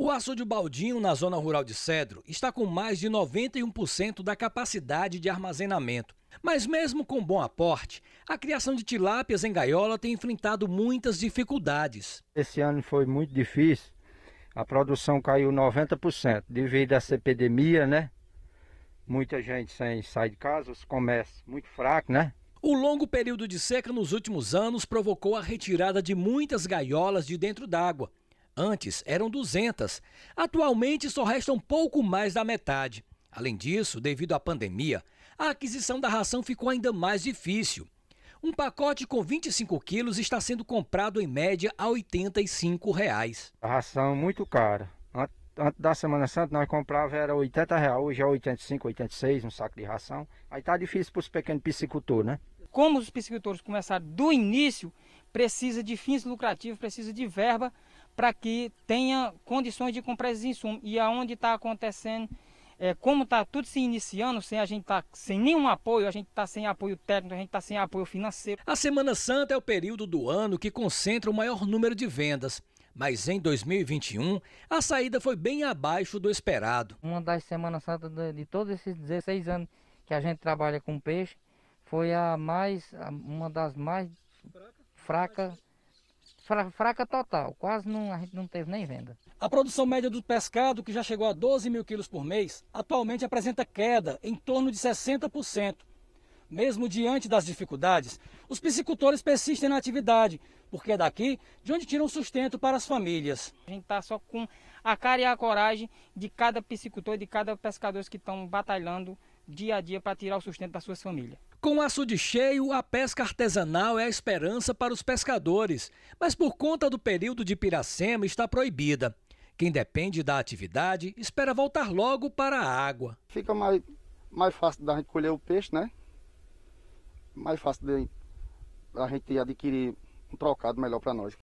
O açude Baldinho, na zona rural de Cedro, está com mais de 91% da capacidade de armazenamento. Mas mesmo com bom aporte, a criação de tilápias em gaiola tem enfrentado muitas dificuldades. Esse ano foi muito difícil. A produção caiu 90% devido a essa epidemia, né? Muita gente sem sair de casa, os comércios muito fracos, né? O longo período de seca nos últimos anos provocou a retirada de muitas gaiolas de dentro d'água, Antes eram 200. Atualmente só restam pouco mais da metade. Além disso, devido à pandemia, a aquisição da ração ficou ainda mais difícil. Um pacote com 25 quilos está sendo comprado em média a R$ 85. Reais. A ração é muito cara. Antes da Semana Santa nós comprava era R$ 80, reais, hoje é R$ 85, 86 um saco de ração. Aí tá difícil para os pequenos piscicultores, né? Como os piscicultores começaram do início, precisa de fins lucrativos, precisa de verba para que tenha condições de comprar esses insumos. E aonde está acontecendo, é, como está tudo se iniciando, sem a gente tá sem nenhum apoio, a gente está sem apoio técnico, a gente está sem apoio financeiro. A Semana Santa é o período do ano que concentra o maior número de vendas. Mas em 2021, a saída foi bem abaixo do esperado. Uma das Semanas Santas de, de todos esses 16 anos que a gente trabalha com peixe, foi a mais, uma das mais fracas fraca total, quase não, a gente não teve nem venda. A produção média do pescado, que já chegou a 12 mil quilos por mês, atualmente apresenta queda em torno de 60%. Mesmo diante das dificuldades, os piscicultores persistem na atividade, porque é daqui de onde tiram sustento para as famílias. A gente está só com a cara e a coragem de cada piscicultor, de cada pescador que estão batalhando dia a dia para tirar o sustento das suas famílias. Com o açude cheio, a pesca artesanal é a esperança para os pescadores, mas por conta do período de Piracema está proibida. Quem depende da atividade espera voltar logo para a água. Fica mais, mais fácil da gente colher o peixe, né? Mais fácil da gente adquirir um trocado melhor para nós.